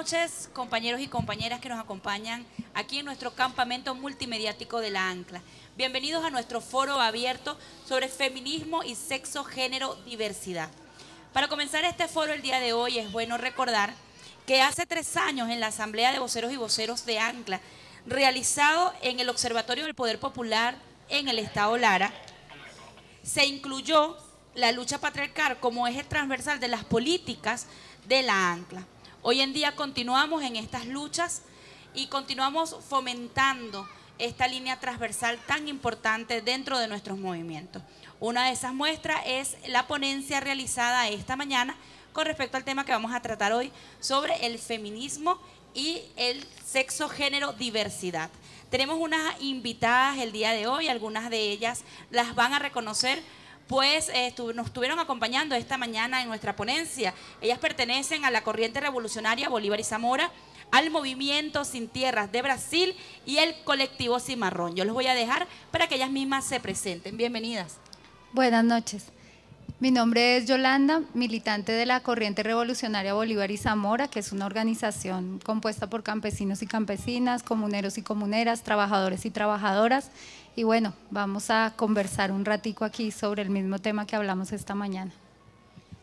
noches, compañeros y compañeras que nos acompañan aquí en nuestro campamento multimediático de la ANCLA. Bienvenidos a nuestro foro abierto sobre feminismo y sexo, género, diversidad. Para comenzar este foro el día de hoy es bueno recordar que hace tres años en la Asamblea de Voceros y Voceros de ANCLA, realizado en el Observatorio del Poder Popular en el Estado Lara, se incluyó la lucha patriarcal como eje transversal de las políticas de la ANCLA. Hoy en día continuamos en estas luchas y continuamos fomentando esta línea transversal tan importante dentro de nuestros movimientos. Una de esas muestras es la ponencia realizada esta mañana con respecto al tema que vamos a tratar hoy sobre el feminismo y el sexo, género, diversidad. Tenemos unas invitadas el día de hoy, algunas de ellas las van a reconocer pues nos estuvieron acompañando esta mañana en nuestra ponencia. Ellas pertenecen a la corriente revolucionaria Bolívar y Zamora, al movimiento Sin Tierras de Brasil y el colectivo Cimarrón. Yo los voy a dejar para que ellas mismas se presenten. Bienvenidas. Buenas noches. Mi nombre es Yolanda, militante de la Corriente Revolucionaria Bolívar y Zamora, que es una organización compuesta por campesinos y campesinas, comuneros y comuneras, trabajadores y trabajadoras y bueno, vamos a conversar un ratico aquí sobre el mismo tema que hablamos esta mañana.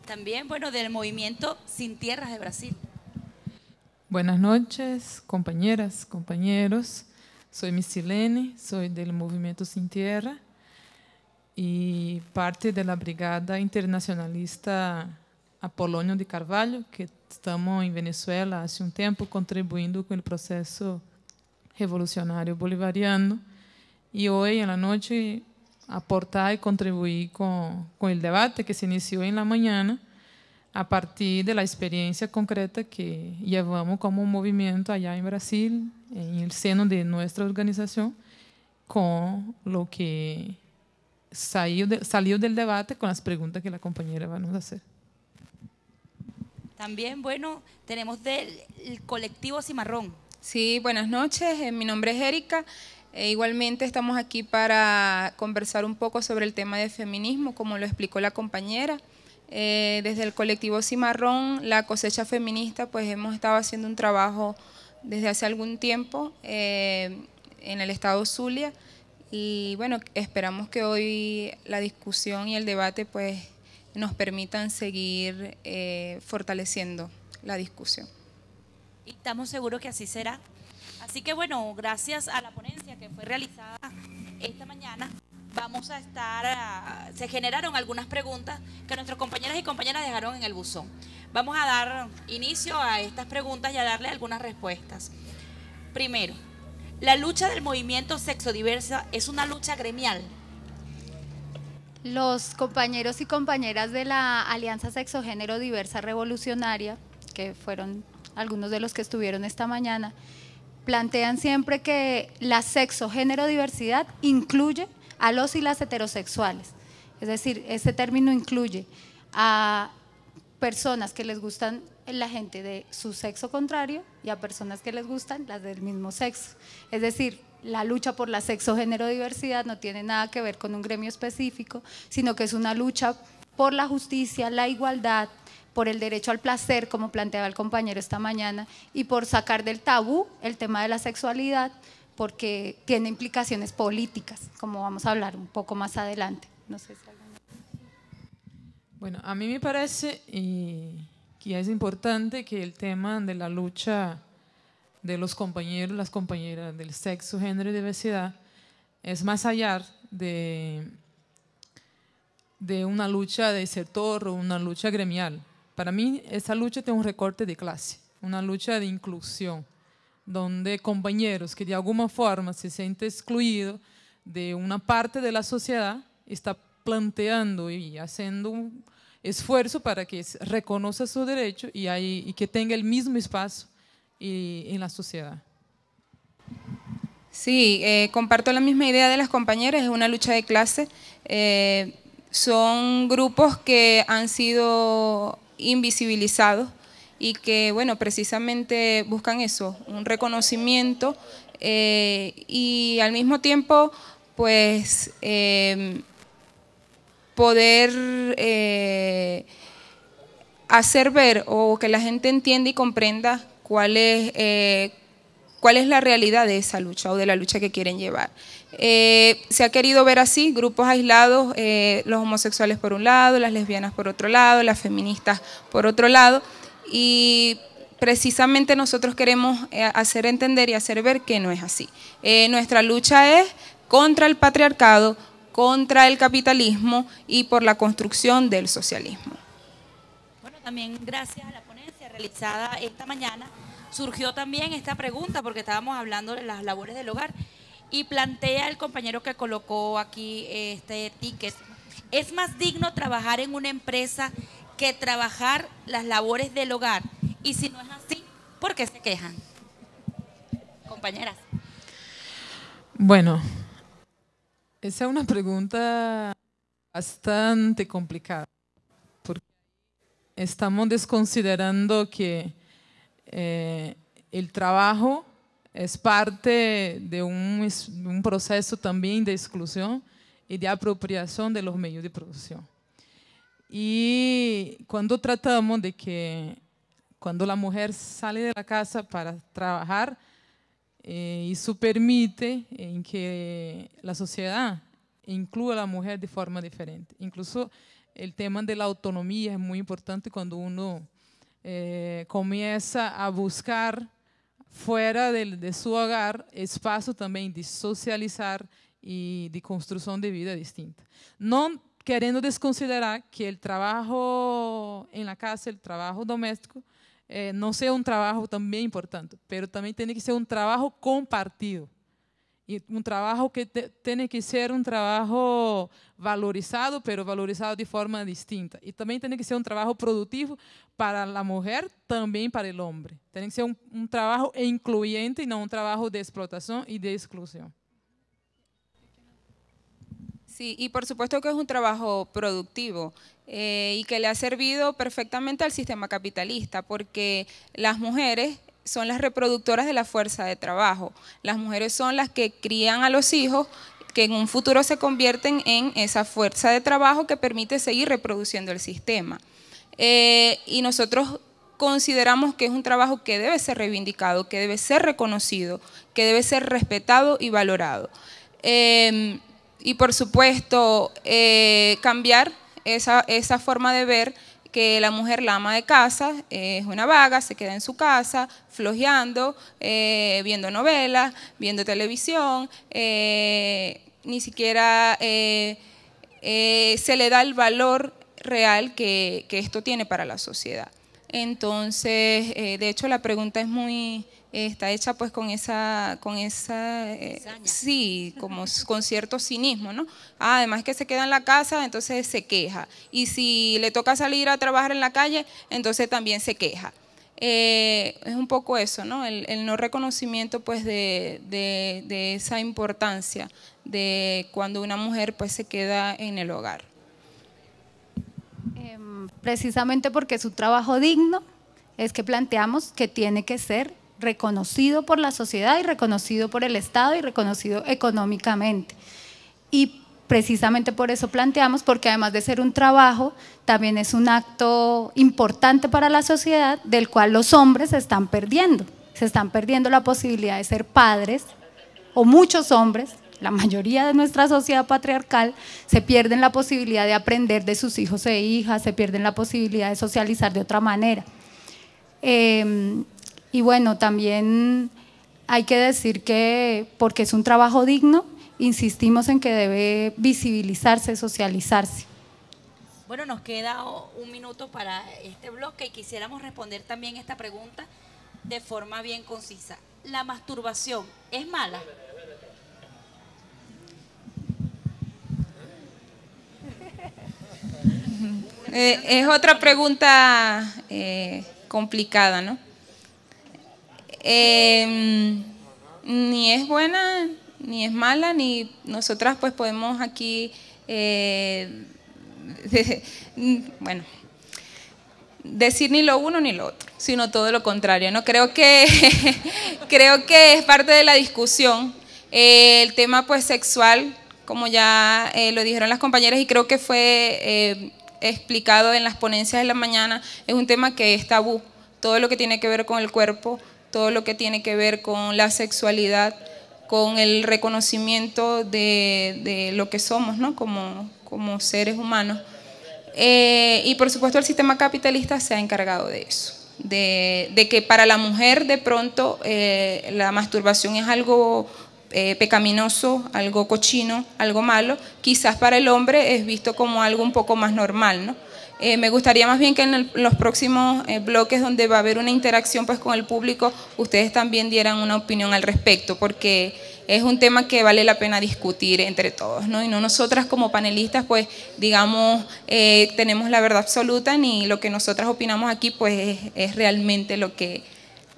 También, bueno, del movimiento Sin Tierras de Brasil. Buenas noches, compañeras, compañeros. Soy Missilene, soy del movimiento Sin Tierra y parte de la Brigada Internacionalista apolonio de Carvalho, que estamos en Venezuela hace un tiempo contribuyendo con el proceso revolucionario bolivariano y hoy en la noche aportar y contribuir con, con, el debate que se inició en la mañana a partir de la experiencia concreta que llevamos como movimiento allá en Brasil, en el seno de nuestra organización, con lo que salió, salió del debate con las preguntas que la compañera va a hacer. También, bueno, tenemos del colectivo Cimarrón. Sí, buenas noches, eh, mi nombre es Erika. E igualmente estamos aquí para conversar un poco sobre el tema de feminismo, como lo explicó la compañera. Eh, desde el colectivo Cimarrón, la cosecha feminista, pues hemos estado haciendo un trabajo desde hace algún tiempo eh, en el estado Zulia y bueno, esperamos que hoy la discusión y el debate pues nos permitan seguir eh, fortaleciendo la discusión. Y estamos seguros que así será. Así que bueno, gracias a la ponencia que fue realizada esta mañana, vamos a estar, ah, se generaron algunas preguntas que nuestros compañeros y compañeras dejaron en el buzón. Vamos a dar inicio a estas preguntas y a darle algunas respuestas. Primero, ¿la lucha del movimiento sexodiversa es una lucha gremial? Los compañeros y compañeras de la Alianza sexo género Diversa Revolucionaria, que fueron algunos de los que estuvieron esta mañana, plantean siempre que la sexo, género, diversidad incluye a los y las heterosexuales. Es decir, ese término incluye a personas que les gustan la gente de su sexo contrario y a personas que les gustan las del mismo sexo. Es decir, la lucha por la sexo, género, diversidad no tiene nada que ver con un gremio específico, sino que es una lucha por la justicia, la igualdad, por el derecho al placer, como planteaba el compañero esta mañana, y por sacar del tabú el tema de la sexualidad, porque tiene implicaciones políticas, como vamos a hablar un poco más adelante. Bueno, a mí me parece que es importante que el tema de la lucha de los compañeros, las compañeras del sexo, género y diversidad es más allá de, de una lucha de sector o una lucha gremial. Para mí esa lucha tiene un recorte de clase, una lucha de inclusión, donde compañeros que de alguna forma se sienten excluidos de una parte de la sociedad, está planteando y haciendo un esfuerzo para que reconozca su derecho y, que tenga el mismo espacio en la sociedad. Sí, eh, comparto la misma idea de las compañeras, es una lucha de clase. Eh, son grupos que han sido invisibilizados y que, bueno, precisamente buscan eso, un reconocimiento eh, y al mismo tiempo, pues, em, poder eh, hacer ver o que la gente entienda y comprenda cuál es, eh, cuál es la realidad de esa lucha o de la lucha que quieren llevar. Eh, se ha querido ver así, grupos aislados, eh, los homosexuales por un lado, las lesbianas por otro lado, las feministas por otro lado, y precisamente nosotros queremos eh, hacer entender y hacer ver que no es así. nuestra lucha es contra el patriarcado, contra el capitalismo y por la construcción del socialismo. Bueno, también gracias a la ponencia realizada esta mañana surgió también esta pregunta porque estábamos hablando de las labores del hogar y plantea el compañero que colocó aquí este ticket, es más digno trabajar en una empresa que trabajar las labores del hogar. Y si no es así, ¿por qué se quejan? Compañeras. Bueno, esa es una pregunta bastante complicada, porque estamos desconsiderando que eh, el trabajo es parte de un, proceso también de exclusión y de apropiación de los medios de producción. Y cuando tratamos de que cuando la mujer sale de la casa para trabajar, eh, eso permite en que la sociedad incluya a la mujer de forma diferente. Incluso el tema de la autonomía es muy importante cuando uno eh, comienza a buscar fuera de, de su hogar, espacio también de socializar y de construcción de vida distinta. No queriendo desconsiderar que el trabajo en la casa, el trabajo doméstico, eh, no sea un trabajo también importante, pero también tiene que ser un trabajo compartido. Y un trabajo que tiene que ser un trabajo valorizado, pero valorizado de forma distinta. Y también tiene que ser un trabajo productivo para la mujer, también para el hombre. Tiene que ser un, trabajo incluyente y no un trabajo de explotación y de exclusión. Sí, y por supuesto que es un trabajo productivo. Eh, y que le ha servido perfectamente al sistema capitalista, porque las mujeres son las reproductoras de la fuerza de trabajo. Las mujeres son las que crían a los hijos que en un futuro se convierten en esa fuerza de trabajo que permite seguir reproduciendo el sistema. Eh, y nosotros consideramos que es un trabajo que debe ser reivindicado, que debe ser reconocido, que debe ser respetado y valorado. Eh, y por supuesto, eh, cambiar esa, esa forma de ver que la mujer, la ama de casa, es una vaga, se queda en su casa, flojeando, eh, viendo novelas, viendo televisión, eh, ni siquiera eh, se le da el valor real que esto tiene para la sociedad. Entonces, de hecho, la pregunta es muy, está hecha pues con esa, con esa, eh, sí, como con cierto cinismo, ¿no? Ah, además que se queda en la casa, entonces se queja. Y si le toca salir a trabajar en la calle, entonces también se queja. Eh, es un poco eso, ¿no? El, no reconocimiento pues de, esa importancia de cuando una mujer pues se queda en el hogar. Em, precisamente porque su trabajo digno, es que planteamos que tiene que ser reconocido por la sociedad y reconocido por el Estado y reconocido económicamente. Y precisamente por eso planteamos, porque además de ser un trabajo, también es un acto importante para la sociedad del cual los hombres se están perdiendo. Se están perdiendo la posibilidad de ser padres, o muchos hombres, la mayoría de nuestra sociedad patriarcal, se pierden la posibilidad de aprender de sus hijos e hijas, se pierden la posibilidad de socializar de otra manera. Eh, y bueno, también hay que decir que porque es un trabajo digno, insistimos en que debe visibilizarse, socializarse. Bueno, nos queda un minuto para este bloque y quisiéramos responder también esta pregunta de forma bien concisa. ¿La masturbación es mala? Eh, es otra pregunta eh, complicada, ¿no? Em, ni es buena, ni es mala, ni nosotras pues podemos aquí, eh, bueno, decir ni lo uno ni lo otro, sino todo lo contrario. No creo que creo que es parte de la discusión eh, el tema pues sexual, como ya eh, lo dijeron las compañeras y creo que fue explicado en las ponencias de la mañana, es un tema que es tabú. Todo lo que tiene que ver con el cuerpo todo lo que tiene que ver con la sexualidad, con el reconocimiento de, lo que somos ¿no? como, como seres humanos. Eh, y por supuesto el sistema capitalista se ha encargado de eso, de, que para la mujer de pronto eh, la masturbación es algo eh, pecaminoso, algo cochino, algo malo, quizás para el hombre es visto como algo un poco más normal, ¿no? Eh, me gustaría más bien que en los próximos eh, bloques donde va a haber una interacción pues, con el público, ustedes también dieran una opinión al respecto, porque es un tema que vale la pena discutir entre todos, ¿no? Y no nosotras como panelistas, pues, digamos, eh, tenemos la verdad absoluta, ni lo que nosotras opinamos aquí, pues, es, realmente lo que,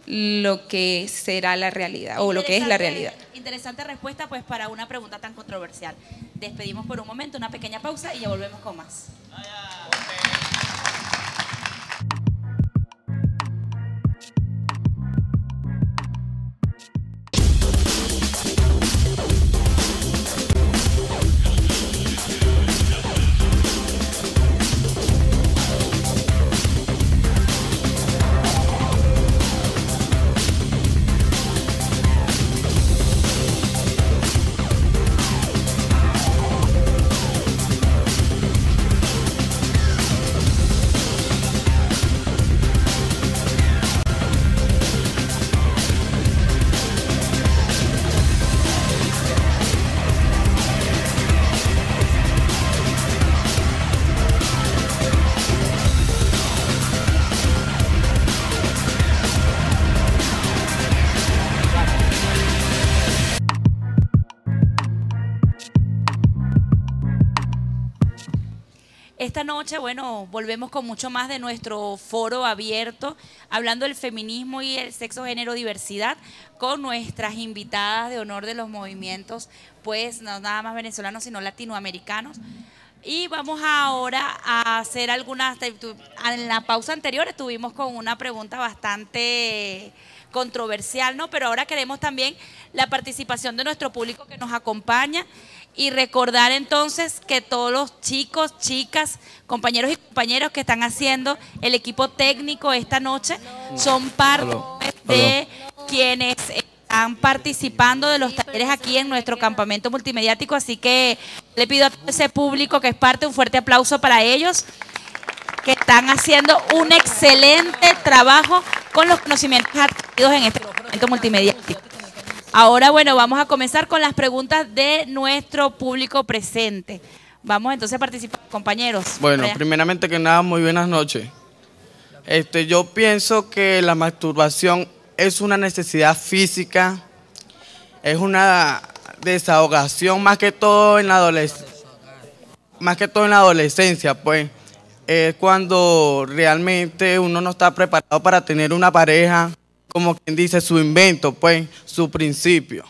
lo que será la realidad o lo que es la realidad. Interesante respuesta, pues, para una pregunta tan controversial. Despedimos por un momento, una pequeña pausa y ya volvemos con más. noche, bueno, volvemos con mucho más de nuestro foro abierto, hablando del feminismo y el sexo, género, diversidad, con nuestras invitadas de honor de los movimientos, pues no nada más venezolanos, sino latinoamericanos. Y vamos ahora a hacer algunas. En la pausa anterior estuvimos con una pregunta bastante controversial, ¿no? Pero ahora queremos también la participación de nuestro público que nos acompaña y recordar entonces que todos los chicos, chicas, compañeros y compañeras que están haciendo el equipo técnico esta noche son parte de quienes están participando de los talleres aquí en nuestro campamento multimediático, así que le pido a todo ese público que es parte un fuerte aplauso para ellos que están haciendo un excelente trabajo con los conocimientos adquiridos en este campamento multimediático. Ahora, bueno, vamos a comenzar con las preguntas de nuestro público presente. Vamos entonces a participar, compañeros. Bueno, primeramente que nada, muy buenas noches. Este, yo pienso que la masturbación es una necesidad física, es una desahogación más que todo en la adolescencia. Más que todo en la adolescencia, pues es cuando realmente uno no está preparado para tener una pareja como quien dice, su invento, pues, su principio.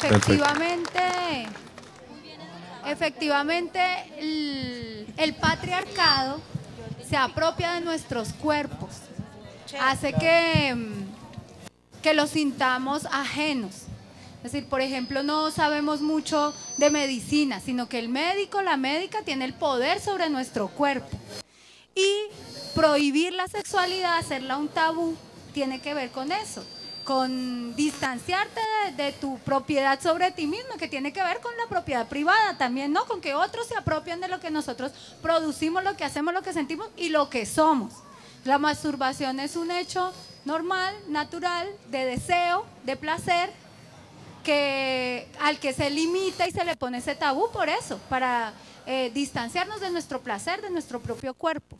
Sí, efectivamente, efectivamente el, patriarcado se apropia de nuestros cuerpos, hace que, que los sintamos ajenos es decir, por ejemplo, no sabemos mucho de medicina, sino que el médico, la médica tiene el poder sobre nuestro cuerpo. Y prohibir la sexualidad, hacerla un tabú, tiene que ver con eso, con distanciarte de, tu propiedad sobre ti mismo, que tiene que ver con la propiedad privada también, ¿no? Con que otros se apropien de lo que nosotros producimos, lo que hacemos, lo que sentimos y lo que somos. La masturbación es un hecho normal, natural, de deseo, de placer, que al que se limita y se le pone ese tabú por eso, para eh, distanciarnos de nuestro placer, de nuestro propio cuerpo.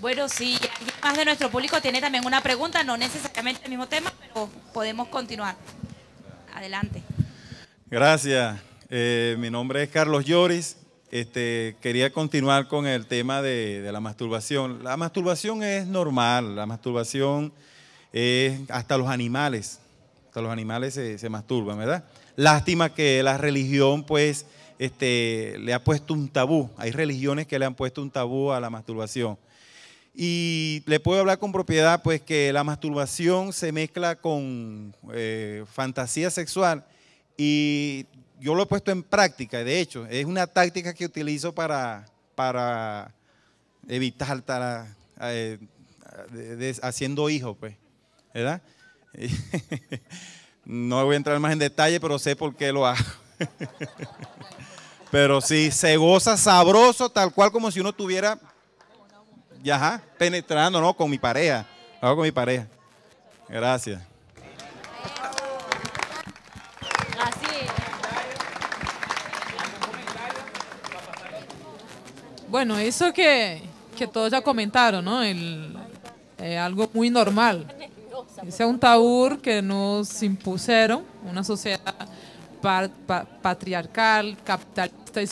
Bueno, si alguien más de nuestro público tiene también una pregunta, no necesariamente el mismo tema, pero podemos continuar. Adelante. Gracias. Eh, mi nombre es Carlos Lloris. Este, quería continuar con el tema de, de la masturbación. La masturbación es normal, la masturbación hasta los animales, hasta los animales se, masturban, ¿verdad? Lástima que la religión pues este, le ha puesto un tabú, hay religiones que le han puesto un tabú a la masturbación. Y le puedo hablar con propiedad pues que la masturbación se mezcla con eh, fantasía sexual y yo lo he puesto en práctica, de hecho, es una táctica que utilizo para, para evitar estar eh, haciendo hijos, pues. ¿verdad? No voy a entrar más en detalle, pero sé por qué lo hago. Pero sí, se goza sabroso, tal cual como si uno estuviera ajá, penetrando, ¿no? Con mi pareja. hago con mi pareja. Gracias. Bueno, eso que, todos ya comentaron, ¿no? El, eh, algo muy normal. Ese es un taur que nos impusieron, una sociedad patriarcal, capitalista,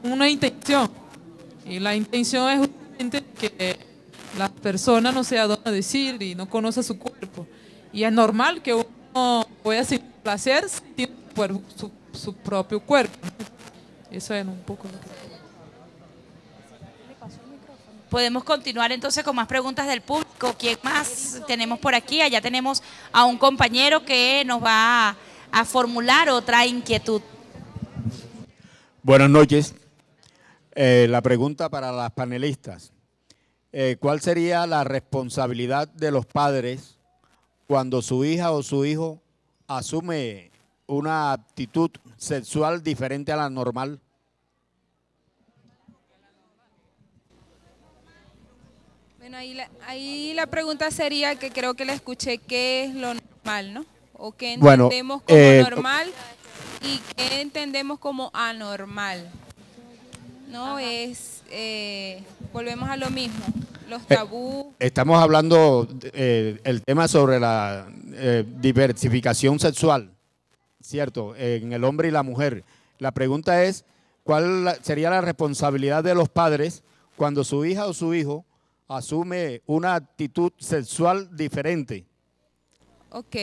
con una intención, y la intención es justamente que la persona no se donde decir y no conoce su cuerpo, y es normal que uno pueda sentir placer sin su, propio cuerpo. Eso es un poco lo que... Podemos continuar entonces con más preguntas del público. ¿Quién más tenemos por aquí? Allá tenemos a un compañero que nos va a, formular otra inquietud. Buenas noches. Eh, la pregunta para las panelistas. Eh, ¿Cuál sería la responsabilidad de los padres cuando su hija o su hijo asume una actitud sexual diferente a la normal? ahí la, ahí la pregunta sería que creo que la escuché, ¿qué es lo normal, no? ¿O qué entendemos como eh, normal y qué entendemos como anormal? No, es, eh, volvemos a lo mismo, los eh, tabús. estamos hablando el tema sobre la diversificación sexual, ¿cierto? En el hombre y la mujer. La pregunta es, ¿cuál sería la responsabilidad de los padres cuando su hija o su hijo asume una actitud sexual diferente. Ok.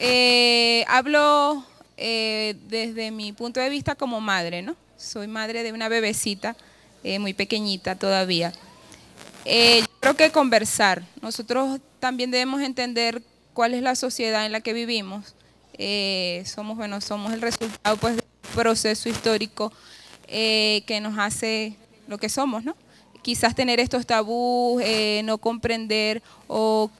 Eh, hablo eh, desde mi punto de vista como madre, ¿no? Soy madre de una bebecita eh, muy pequeñita todavía. yo creo que conversar. Nosotros también debemos entender cuál es la sociedad en la que vivimos. somos, bueno, somos el resultado pues, de un proceso histórico que nos hace lo que somos, ¿no? quizás tener estos tabús, eh, no comprender o,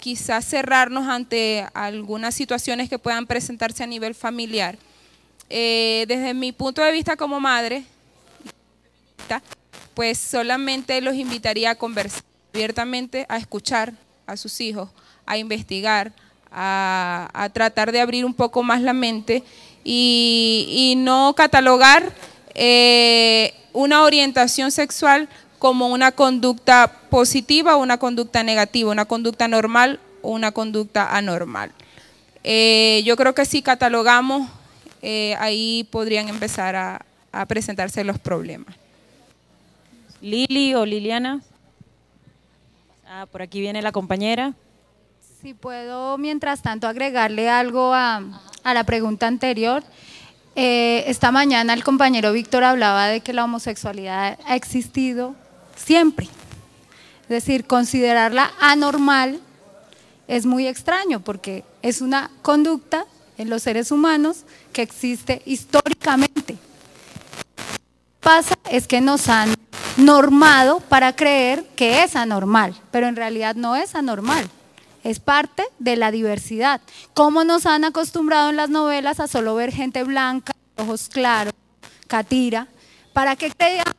quizás cerrarnos ante algunas situaciones que puedan presentarse a nivel familiar. Eh, desde mi punto de vista como madre, pues solamente los invitaría a conversar abiertamente, a escuchar a sus hijos, a investigar, a, tratar de abrir un poco más la mente y, no catalogar eh, una orientación sexual como una conducta positiva o una conducta negativa, una conducta normal o una conducta anormal. Eh, yo creo que si catalogamos, eh, ahí podrían empezar a, presentarse los problemas. Lili o Liliana. Ah, por aquí viene la compañera. Si puedo, mientras tanto, agregarle algo a, la pregunta anterior. Eh, esta mañana el compañero Víctor hablaba de que la homosexualidad ha existido siempre. Es decir, considerarla anormal es muy extraño porque es una conducta en los seres humanos que existe históricamente. Pasa es que nos han normado para creer que es anormal, pero en realidad no es anormal. Es parte de la diversidad. Como nos han acostumbrado en las novelas a solo ver gente blanca, ojos claros, catira, para que creamos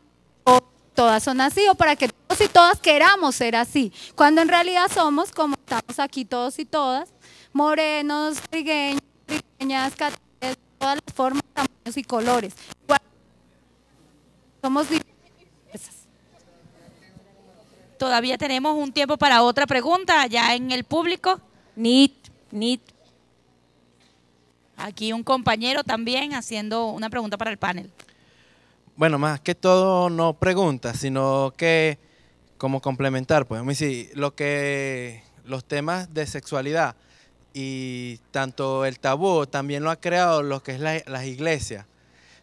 todas son así o para que todos y todas queramos ser así, cuando en realidad somos como estamos aquí todos y todas, morenos, trigueños, trigueñas, de todas las formas, tamaños y colores. Somos diversas. Todavía tenemos un tiempo para otra pregunta, allá en el público. nit. Aquí un compañero también haciendo una pregunta para el panel bueno, más que todo no pregunta, sino que como complementar, pues, sí, lo que los temas de sexualidad y tanto el tabú también lo ha creado lo que es la, las iglesias,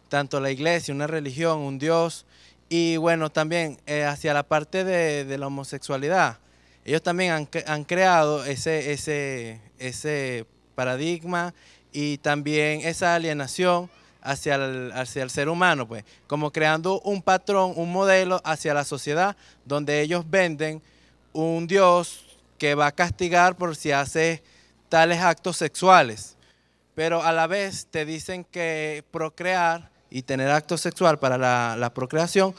tanto la iglesia, una religión, un dios y bueno, también eh, hacia la parte de, la homosexualidad. Ellos también han, han creado ese, ese, ese paradigma y también esa alienación hacia el, hacia ser humano, pues, como creando un patrón, un modelo hacia la sociedad, donde ellos venden un Dios que va a castigar por si hace tales actos sexuales. Pero a la vez te dicen que procrear y tener acto sexual para la, procreación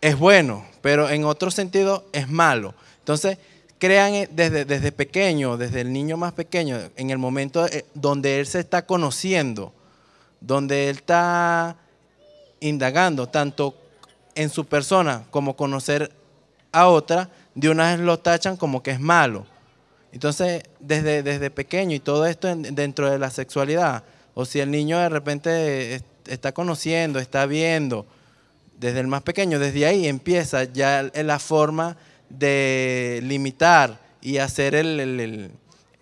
es bueno, pero en otro sentido es malo. Entonces, crean desde, desde pequeño, desde el niño más pequeño, en el momento eh, donde él se está conociendo, donde él está indagando tanto en su persona como conocer a otra, de una vez lo tachan como que es malo. Entonces, desde, desde pequeño y todo esto dentro de la sexualidad, o si el niño de repente está conociendo, está viendo, desde el más pequeño, desde ahí empieza ya la forma de limitar y hacer el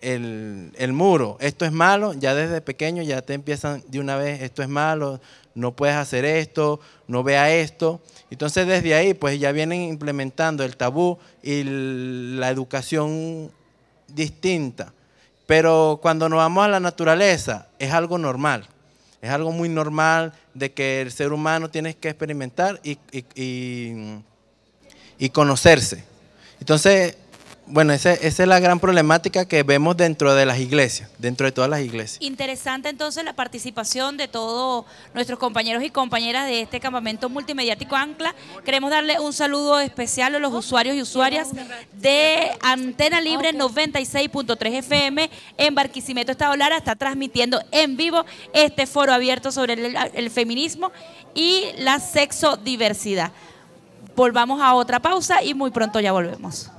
el, muro, esto es malo, ya desde pequeño ya te empiezan de una vez, esto es malo, no puedes hacer esto, no vea esto. Entonces desde ahí pues ya vienen implementando el tabú y la educación distinta. Pero cuando nos vamos a la naturaleza es algo normal, es algo muy normal de que el ser humano tiene que experimentar y, y, y, y conocerse. Entonces bueno, esa, es la gran problemática que vemos dentro de las iglesias, dentro de todas las iglesias. Interesante entonces la participación de todos nuestros compañeros y compañeras de este campamento multimediático Ancla. Queremos darle un saludo especial a los usuarios y usuarias de Antena Libre 96.3 FM en Barquisimeto, Estado Lara. Está transmitiendo en vivo este foro abierto sobre el, el feminismo y la sexodiversidad. Volvamos a otra pausa y muy pronto ya volvemos.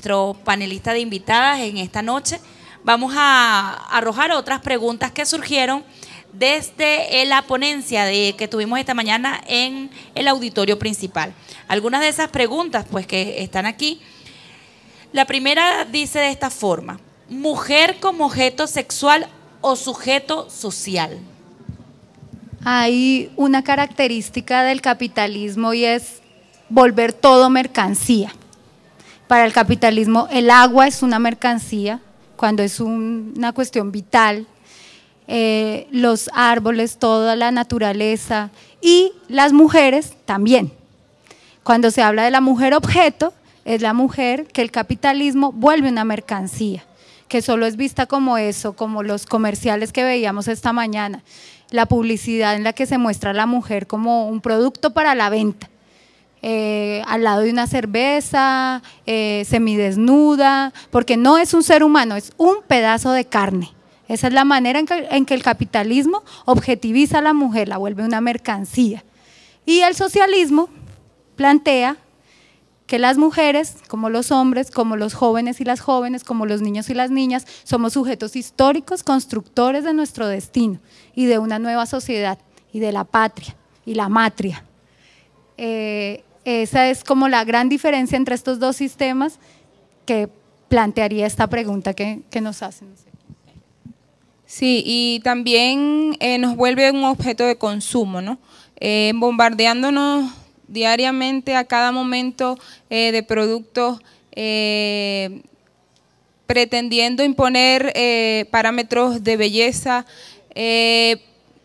nuestro panelista de invitadas en esta noche. Vamos a arrojar otras preguntas que surgieron desde la ponencia de, que tuvimos esta mañana en el auditorio principal. Algunas de esas preguntas, pues, que están aquí. La primera dice de esta forma, mujer como objeto sexual o sujeto social. Hay una característica del capitalismo y es volver todo mercancía. Para el capitalismo el agua es una mercancía, cuando es una cuestión vital, eh, los árboles, toda la naturaleza y las mujeres también. Cuando se habla de la mujer objeto, es la mujer que el capitalismo vuelve una mercancía, que solo es vista como eso, como los comerciales que veíamos esta mañana, la publicidad en la que se muestra a la mujer como un producto para la venta. Eh, al lado de una cerveza, eh, semidesnuda, porque no es un ser humano, es un pedazo de carne. Esa es la manera en que, el capitalismo objetiviza a la mujer, la vuelve una mercancía. Y el socialismo plantea que las mujeres, como los hombres, como los jóvenes y las jóvenes, como los niños y las niñas, somos sujetos históricos, constructores de nuestro destino y de una nueva sociedad y de la patria y la matria. Eh, esa es como la gran diferencia entre estos dos sistemas que plantearía esta pregunta que, nos hacen. Sí, y también eh, nos vuelve un objeto de consumo, ¿no? Eh, bombardeándonos diariamente a cada momento eh, de productos pretendiendo imponer parámetros de belleza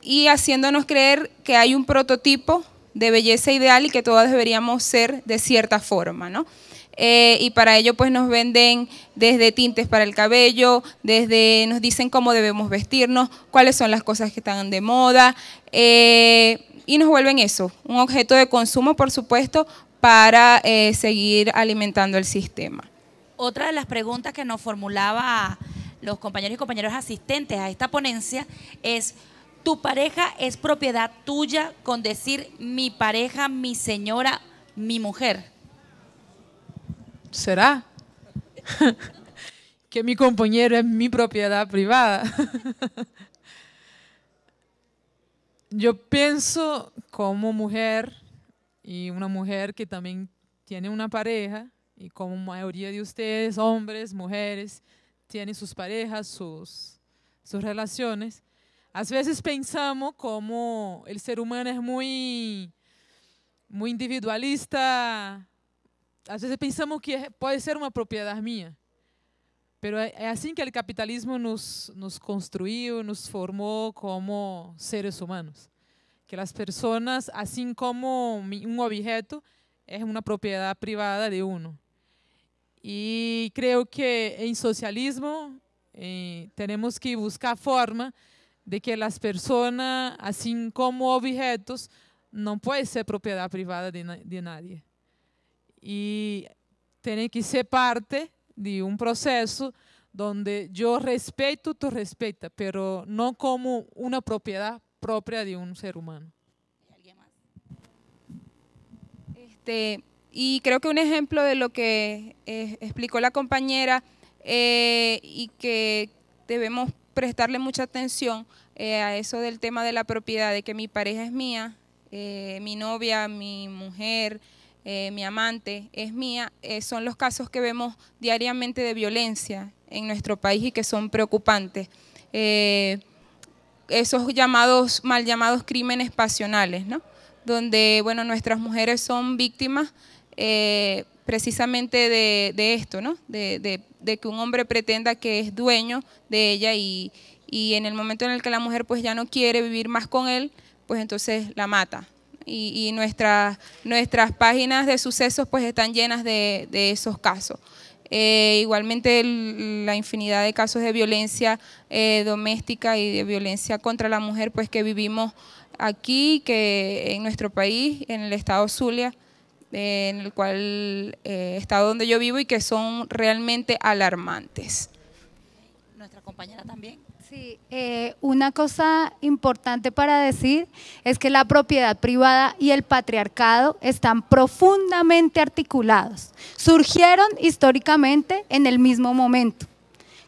y haciéndonos creer que hay un prototipo de belleza ideal y que todas deberíamos ser de cierta forma, ¿no? Eh, y para ello pues nos venden desde tintes para el cabello, desde nos dicen cómo debemos vestirnos, cuáles son las cosas que están de moda eh, y nos vuelven eso, un objeto de consumo por supuesto para eh, seguir alimentando el sistema. Otra de las preguntas que nos formulaba los compañeros y compañeras asistentes a esta ponencia es tu pareja es propiedad tuya con decir mi pareja, mi señora, mi mujer. ¿Será? que mi compañero es mi propiedad privada. Yo pienso como mujer y una mujer que también tiene una pareja y como mayoría de ustedes, hombres, mujeres, tienen sus parejas, sus, sus relaciones, Às vezes pensamos como o ser humano é muito, muito individualista. Às vezes pensamos que pode ser uma propriedade minha. mas é, é assim que o capitalismo nos, nos construiu, nos formou como seres humanos. Que as pessoas, assim como um objeto, é uma propriedade privada de um. E creio que em socialismo eh, temos que buscar forma de que las personas, así como objetos, no puede ser propiedad privada de, nadie. Y tiene que ser parte de un proceso donde yo respeto, tú respetas, pero no como una propiedad propia de un ser humano. Este, y creo que un ejemplo de lo que eh, explicó la compañera eh, y que debemos prestarle mucha atención eh, a eso del tema de la propiedad, de que mi pareja es mía, eh, mi novia, mi mujer, eh, mi amante es mía, son los casos que vemos diariamente de violencia en nuestro país y que son preocupantes. esos llamados, mal llamados crímenes pasionales, ¿no? donde bueno, nuestras mujeres son víctimas precisamente de, esto, ¿no? De, que un hombre pretenda que es dueño de ella y, y, en el momento en el que la mujer pues ya no quiere vivir más con él, pues entonces la mata. Y, nuestras, nuestras páginas de sucesos pues están llenas de, esos casos. Eh, igualmente la infinidad de casos de violencia eh, doméstica y de violencia contra la mujer pues que vivimos aquí, que en nuestro país, en el estado Zulia, eh, en el cual eh, está estado donde yo vivo y que son realmente alarmantes. Nuestra compañera también. Sí, eh, una cosa importante para decir es que la propiedad privada y el patriarcado están profundamente articulados. Surgieron históricamente en el mismo momento,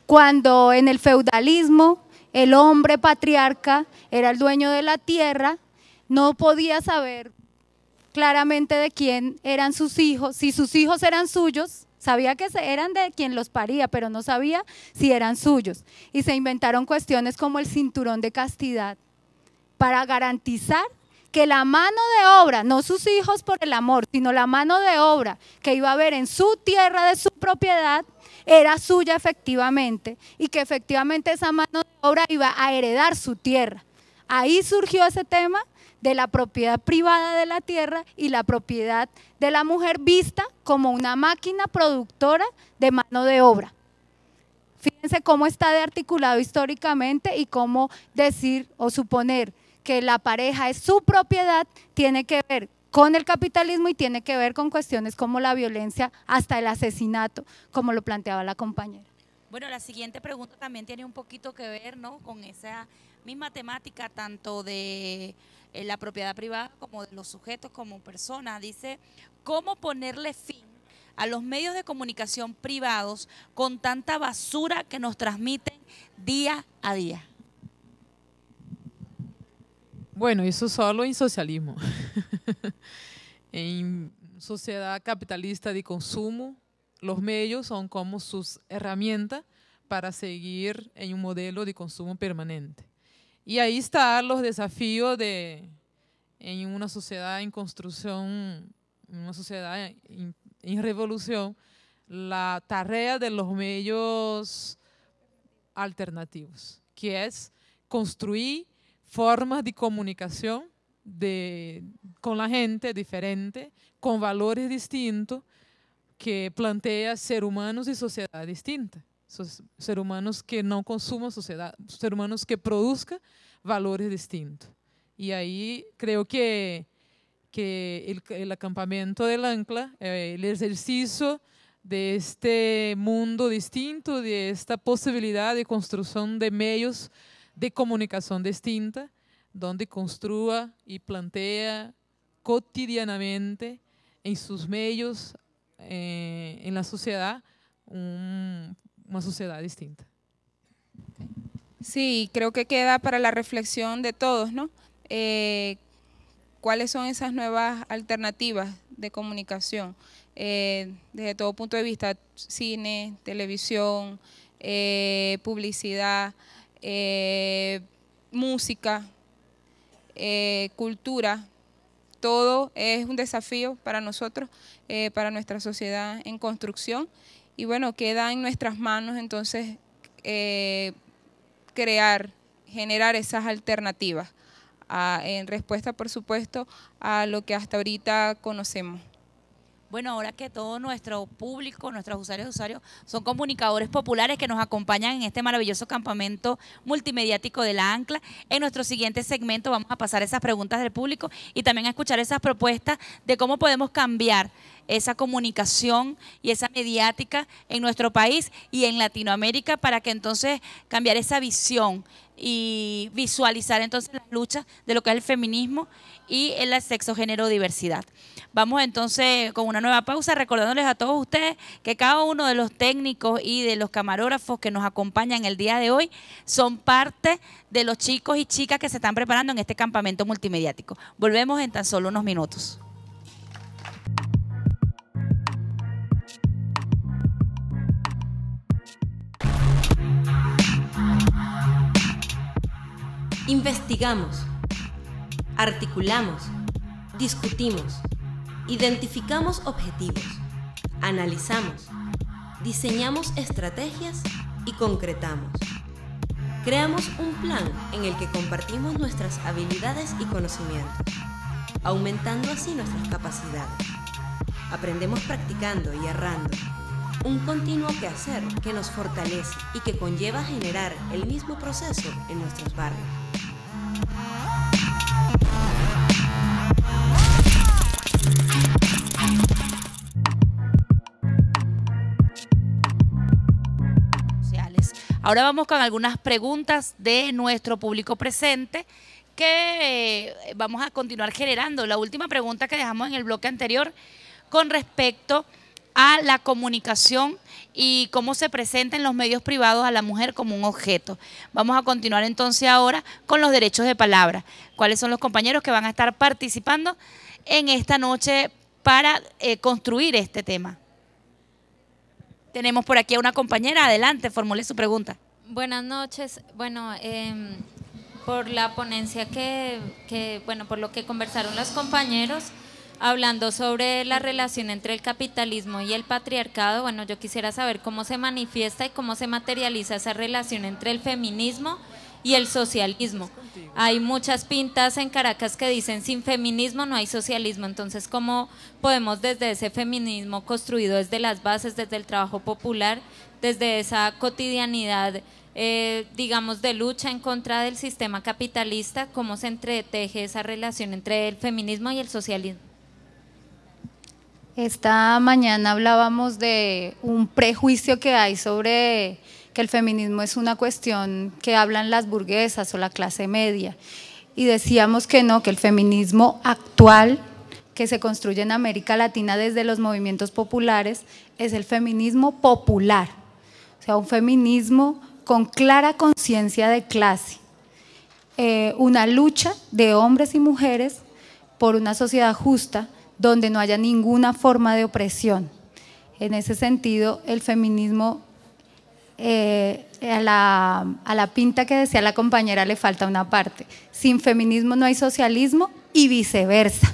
cuando en el feudalismo el hombre patriarca era el dueño de la tierra, no podía saber claramente de quién eran sus hijos, si sus hijos eran suyos, sabía que eran de quien los paría, pero no sabía si eran suyos. Y se inventaron cuestiones como el cinturón de castidad para garantizar que la mano de obra, no sus hijos por el amor, sino la mano de obra que iba a haber en su tierra de su propiedad, era suya efectivamente y que efectivamente esa mano de obra iba a heredar su tierra. Ahí surgió ese tema de la propiedad privada de la tierra y la propiedad de la mujer vista como una máquina productora de mano de obra. Fíjense cómo está de articulado históricamente y cómo decir o suponer que la pareja es su propiedad tiene que ver con el capitalismo y tiene que ver con cuestiones como la violencia hasta el asesinato, como lo planteaba la compañera. Bueno, la siguiente pregunta también tiene un poquito que ver ¿no? con esa misma temática, tanto de en eh, la propiedad privada como de los sujetos como personas. Dice, ¿cómo ponerle fin a los medios de comunicación privados con tanta basura que nos transmiten día a día? Bueno, eso solo en socialismo. en sociedad capitalista de consumo, los medios son como sus herramientas para seguir en un modelo de consumo permanente. Y ahí están los desafíos de, en una sociedad en construcción, en una sociedad en, revolución, la tarea de los medios alternativos, que es construir formas de comunicación de, con la gente diferente, con valores distintos, que plantea ser humanos y sociedad distinta ser humanos que no consuman sociedad, ser humanos que produzca valores distintos. Y ahí creo que que el acampamento del ancla, eh, el ejercicio de este mundo distinto, de esta posibilidad de construcción de medios de comunicación distinta, donde construa y plantea cotidianamente en sus medios, eh, en la sociedad, un una sociedad distinta. Sí, creo que queda para la reflexión de todos, ¿no? Eh, ¿Cuáles son esas nuevas alternativas de comunicación? Eh, desde todo punto de vista, cine, televisión, eh, publicidad, música, cultura, todo es un desafío para nosotros, para nuestra sociedad en construcción y bueno, queda en nuestras manos entonces eh, crear, generar esas alternativas, ah, en respuesta por supuesto a lo que hasta ahorita conocemos bueno, ahora que todo nuestro público, nuestros usuarios y usuarios son comunicadores populares que nos acompañan en este maravilloso campamento multimediático de la ANCLA. En nuestro siguiente segmento vamos a pasar esas preguntas del público y también a escuchar esas propuestas de cómo podemos cambiar esa comunicación y esa mediática en nuestro país y en Latinoamérica para que entonces cambiar esa visión, y visualizar entonces las luchas de lo que es el feminismo y el sexo, género, diversidad. Vamos entonces con una nueva pausa recordándoles a todos ustedes que cada uno de los técnicos y de los camarógrafos que nos acompañan el día de hoy son parte de los chicos y chicas que se están preparando en este campamento multimediático. Volvemos en tan solo unos minutos. Investigamos, articulamos, discutimos, identificamos objetivos, analizamos, diseñamos estrategias y concretamos. Creamos un plan en el que compartimos nuestras habilidades y conocimientos, aumentando así nuestras capacidades. Aprendemos practicando y errando un continuo quehacer que nos fortalece y que conlleva generar el mismo proceso en nuestros barrios. Ahora vamos con algunas preguntas de nuestro público presente que eh, vamos a continuar generando. La última pregunta que dejamos en el bloque anterior con respecto a la comunicación y cómo se presenta en los medios privados a la mujer como un objeto. Vamos a continuar entonces ahora con los derechos de palabra. ¿Cuáles son los compañeros que van a estar participando en esta noche para eh, construir este tema? Tenemos por aquí a una compañera. Adelante, formule su pregunta. Buenas noches. Bueno, em, por la ponencia que, bueno, por lo que conversaron los compañeros hablando sobre la relación entre el capitalismo y el patriarcado, bueno, yo quisiera saber cómo se manifiesta y cómo se materializa esa relación entre el feminismo y el socialismo. Hay muchas pintas en Caracas que dicen sin feminismo no hay socialismo, entonces cómo podemos desde ese feminismo construido desde las bases, desde el trabajo popular, desde esa cotidianidad, eh, digamos, de lucha en contra del sistema capitalista, cómo se entreteje esa relación entre el feminismo y el socialismo. Esta mañana hablábamos de un prejuicio que hay sobre que el feminismo es una cuestión que hablan las burguesas o la clase media. Y decíamos que no, que el feminismo actual que se construye en América Latina desde los movimientos populares es el feminismo popular, o sea, un feminismo con clara conciencia de clase, eh, una lucha de hombres y mujeres por una sociedad justa, donde no haya ninguna forma de opresión. En ese sentido, el feminismo, eh, a, la, a la pinta que decía la compañera le falta una parte. Sin feminismo no hay socialismo y viceversa.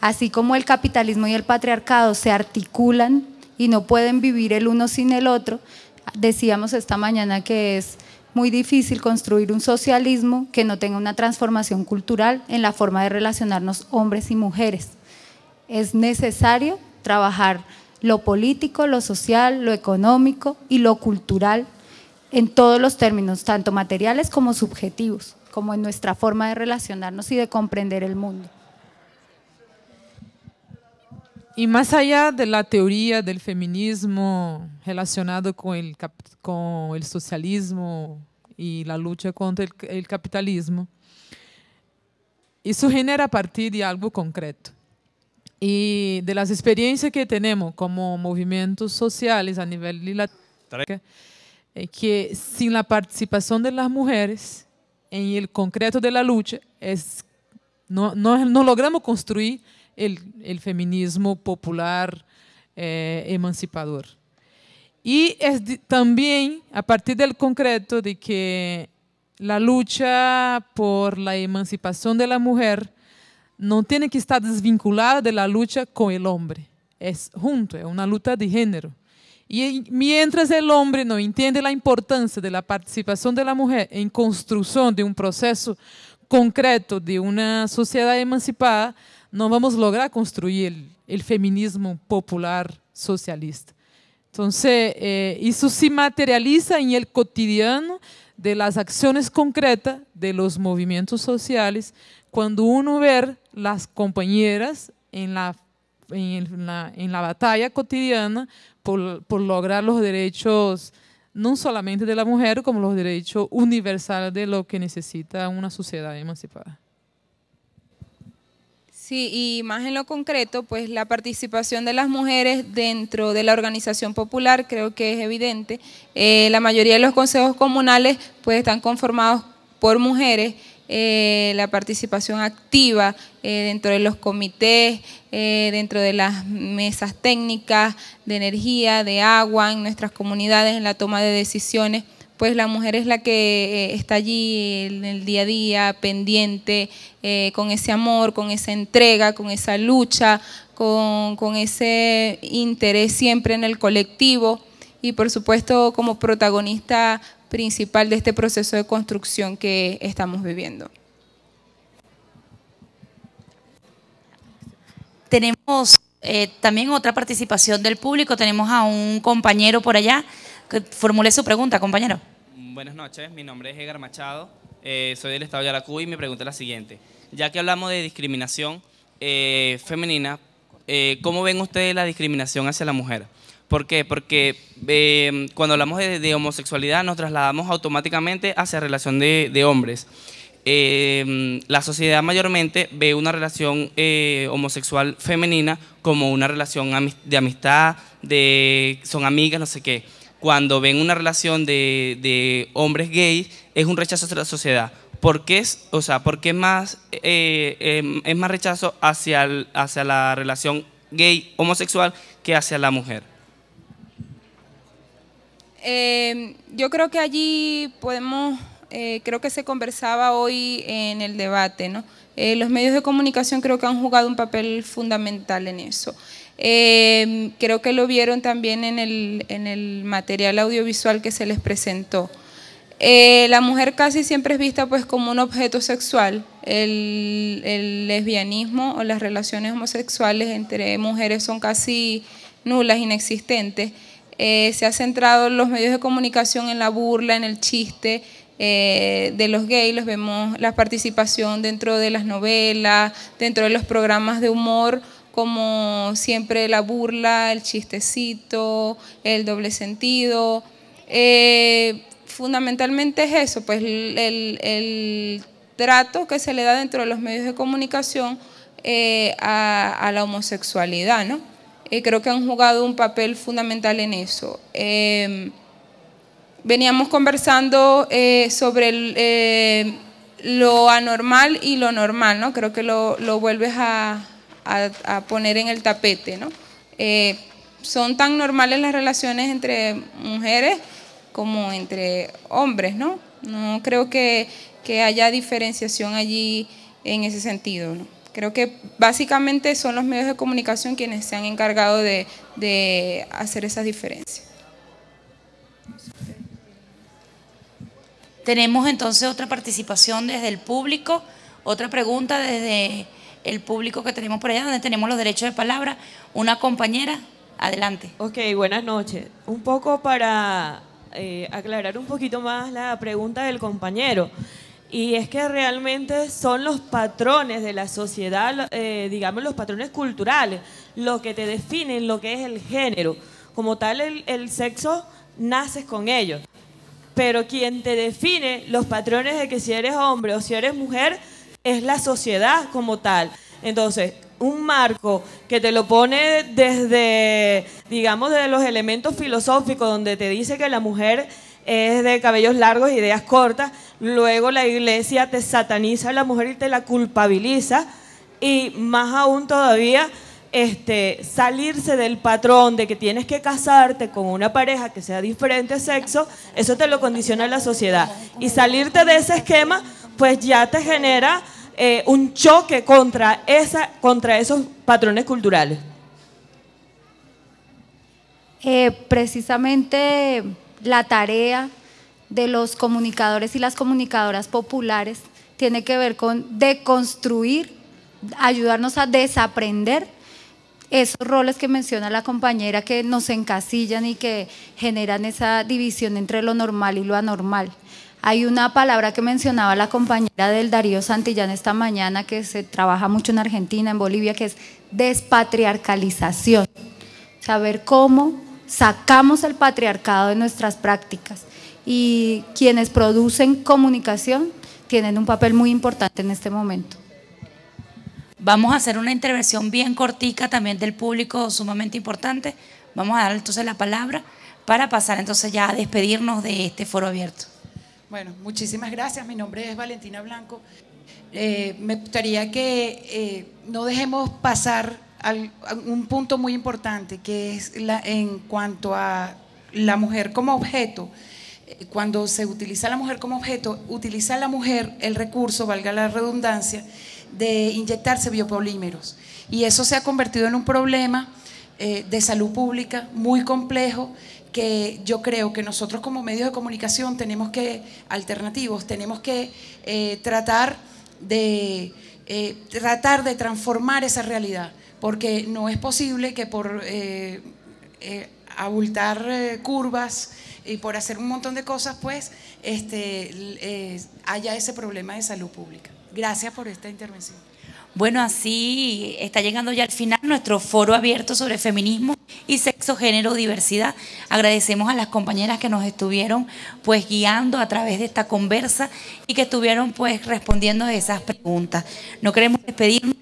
Así como el capitalismo y el patriarcado se articulan y no pueden vivir el uno sin el otro, decíamos esta mañana que es muy difícil construir un socialismo que no tenga una transformación cultural en la forma de relacionarnos hombres y mujeres es necesario trabajar lo político, lo social, lo económico y lo cultural en todos los términos, tanto materiales como subjetivos, como en nuestra forma de relacionarnos y de comprender el mundo. Y más allá de la teoría del feminismo relacionado con el, con socialismo y la lucha contra el, el capitalismo, eso genera a partir de algo concreto y de las experiencias que tenemos como movimientos sociales a nivel de eh, que sin la participación de las mujeres en el concreto de la lucha no, logramos construir el, feminismo popular eh, emancipador. Y también a partir del concreto de que la lucha por la emancipación de la mujer no tiene que estar desvinculada de la lucha con el hombre. Es junto, es una lucha de género. Y mientras el hombre no entiende la importancia de la participación de la mujer en construcción de un proceso concreto de una sociedad emancipada, no vamos a lograr construir el feminismo popular socialista. Entonces, eh, eso se materializa en el cotidiano de las acciones concretas de los movimientos sociales, cuando uno ve las compañeras en la, en la, en la batalla cotidiana por, por, lograr los derechos no solamente de la mujer, como los derechos universales de lo que necesita una sociedad emancipada. Sí, y más en lo concreto, pues la participación de las mujeres dentro de la organización popular creo que es evidente. Eh, la mayoría de los consejos comunales pues están conformados por mujeres eh, la participación activa eh, dentro de los comités, eh, dentro de las mesas técnicas de energía, de agua, en nuestras comunidades, en la toma de decisiones pues la mujer es la que está allí en el día a día, pendiente, con ese amor, con esa entrega, con esa lucha, con ese interés siempre en el colectivo y por supuesto como protagonista principal de este proceso de construcción que estamos viviendo. Tenemos eh, también otra participación del público, tenemos a un compañero por allá. que Formule su pregunta, compañero. Buenas noches, mi nombre es Edgar Machado, eh, soy del Estado de Yaracuy y mi pregunta es la siguiente. Ya que hablamos de discriminación eh, femenina, ¿cómo ven ustedes la discriminación hacia la mujer? ¿Por qué? Porque em, cuando hablamos de, homosexualidad nos trasladamos automáticamente hacia relación de, hombres. Em, la sociedad mayormente ve una relación eh, homosexual femenina como una relación de amistad, de son amigas, no sé qué. Cuando ven una relación de, hombres gays es un rechazo hacia la sociedad. ¿Por qué es, o sea, porque es más, eh, em, es más rechazo hacia, hacia la relación gay homosexual que hacia la mujer? Em, yo creo que allí podemos, eh, creo que se conversaba hoy en el debate, ¿no? Eh, los medios de comunicación creo que han jugado un papel fundamental en eso. Em, creo que lo vieron también en el, material audiovisual que se les presentó. Eh, la mujer casi siempre es vista pues como un objeto sexual. el lesbianismo o las relaciones homosexuales entre mujeres son casi nulas, inexistentes. Eh, se ha centrado los medios de comunicación en la burla, en el chiste, eh, de los gays, los vemos la participación dentro de las novelas, dentro de los programas de humor, como siempre la burla, el chistecito, el doble sentido. Eh, fundamentalmente es eso, pues el, trato que se le da dentro de los medios de comunicación a, a la homosexualidad, ¿no? creo que han jugado un papel fundamental en eso. Em, veníamos conversando eh, sobre eh, lo anormal y lo normal, ¿no? Creo que lo, vuelves a, poner en el tapete, ¿no? Eh, son tan normales las relaciones entre mujeres como entre hombres, ¿no? No creo que, que haya diferenciación allí en ese sentido, ¿no? Creo que básicamente son los medios de comunicación quienes se han encargado de, hacer esas diferencias. Tenemos entonces otra participación desde el público, otra pregunta desde el público que tenemos por allá, donde tenemos los derechos de palabra. Una compañera, adelante. Ok, buenas noches. Un poco para eh, aclarar un poquito más la pregunta del compañero. Y es que realmente son los patrones de la sociedad, eh, digamos los patrones culturales, lo que te definen lo que es el género. Como tal, el, sexo naces con ellos. Pero quien te define los patrones de que si eres hombre o si eres mujer es la sociedad como tal. Entonces, un marco que te lo pone desde, digamos, desde los elementos filosóficos, donde te dice que la mujer es de cabellos largos, ideas cortas. Luego la iglesia te sataniza a la mujer y te la culpabiliza. Y más aún todavía, este, salirse del patrón de que tienes que casarte con una pareja que sea diferente sexo, eso te lo condiciona la sociedad. Y salirte de ese esquema, pues ya te genera eh, un choque contra, esa, contra esos patrones culturales. Eh, precisamente la tarea de los comunicadores y las comunicadoras populares tiene que ver con deconstruir, ayudarnos a desaprender esos roles que menciona la compañera que nos encasillan y que generan esa división entre lo normal y lo anormal. Hay una palabra que mencionaba la compañera del Darío Santillán esta mañana que se trabaja mucho en Argentina, en Bolivia, que es despatriarcalización. Saber cómo sacamos el patriarcado de nuestras prácticas y quienes producen comunicación tienen un papel muy importante en este momento. Vamos a hacer una intervención bien cortica también del público sumamente importante. Vamos a dar entonces la palabra para pasar entonces ya a despedirnos de este foro abierto. Bueno, muchísimas gracias. Mi nombre es Valentina Blanco. Eh, me gustaría que eh, no dejemos pasar un punto muy importante que es en cuanto a la mujer como objeto. Eh, cuando se utiliza la mujer como objeto, utiliza la mujer el recurso, valga la redundancia, de inyectarse biopolímeros. Y eso se ha convertido en un problema eh, de salud pública muy complejo que yo creo que nosotros como medios de comunicación tenemos que, alternativos, tenemos que eh, tratar de... tratar de transformar esa realidad porque no es posible que por eh, eh, abultar eh, curvas y por hacer un montón de cosas, pues este, haya ese problema de salud pública. Gracias por esta intervención. Bueno, así está llegando ya al final nuestro foro abierto sobre feminismo y sexo, género, diversidad. Agradecemos a las compañeras que nos estuvieron pues guiando a través de esta conversa y que estuvieron pues respondiendo esas preguntas. No queremos despedirnos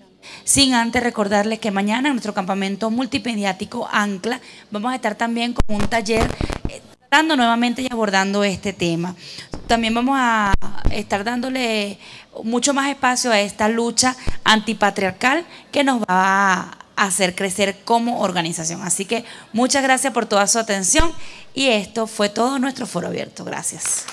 sin antes recordarles que mañana en nuestro campamento multipediático Ancla vamos a estar también con un taller eh, tratando nuevamente y abordando este tema. También vamos a estar dándole mucho más espacio a esta lucha antipatriarcal que nos va a hacer crecer como organización. Así que muchas gracias por toda su atención y esto fue todo nuestro foro abierto. Gracias.